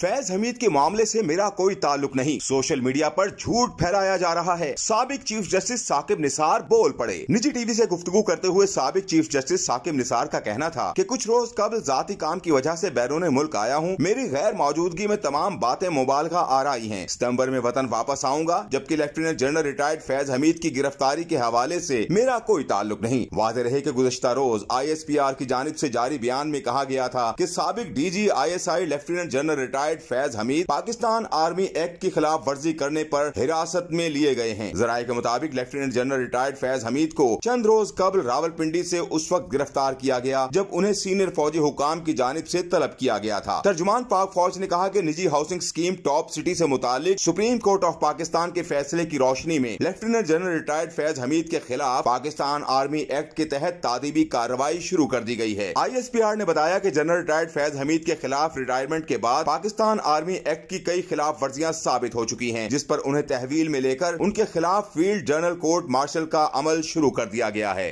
फैज हमीद के मामले से मेरा कोई ताल्लुक नहीं सोशल मीडिया पर झूठ फैलाया जा रहा है सबक चीफ जस्टिस साकिब निसार बोल पड़े निजी टीवी से गुफ्तगु करते हुए सबक चीफ जस्टिस साकिब निसार का कहना था कि कुछ रोज कबल जाती काम की वजह से बैरून मुल्क आया हूँ मेरी गैर मौजूदगी में तमाम बातें का आ रही है सितम्बर में वतन वापस आऊंगा जबकि lieutenant general retired Faiz Hameed की गिरफ्तारी के हवाले ऐसी मेरा कोई ताल्लुक नहीं वाज रहे की गुजशत रोज आई एस पी आर की जानब ऐसी जारी बयान में कहा गया था की सबक D G I S I lieutenant general retired retired Faiz Hameed Pakistan army act की खिलाफ वर्जी करने पर हिरासत में लिए गए हैं जराये के मुताबिक lieutenant general retired Faiz Hameed को चंद रोज कबल रावलपिंडी से उस वक्त गिरफ्तार किया गया जब उन्हें सीनियर फौजी हुकाम की जानब ऐसी तलब किया गया था तर्जुमान पाक फौज ने कहा की निजी हाउसिंग स्कीम टॉप सिटी ऐसी मुतालिक सुप्रीम कोर्ट ऑफ पाकिस्तान के फैसले की रोशनी में lieutenant general retired Faiz Hameed के खिलाफ पाकिस्तान आर्मी एक्ट के तहत तादीबी कार्रवाई शुरू कर दी गई है आईएसपीआर ने बताया कि जनरल रिटायर्ड फैज हमीद के खिलाफ रिटायरमेंट के बाद पाकिस्तान पाकिस्तान आर्मी एक्ट की कई खिलाफ वर्जियाँ साबित हो चुकी हैं जिस पर उन्हें तहवील में लेकर उनके खिलाफ फील्ड जर्नल कोर्ट मार्शल का अमल शुरू कर दिया गया है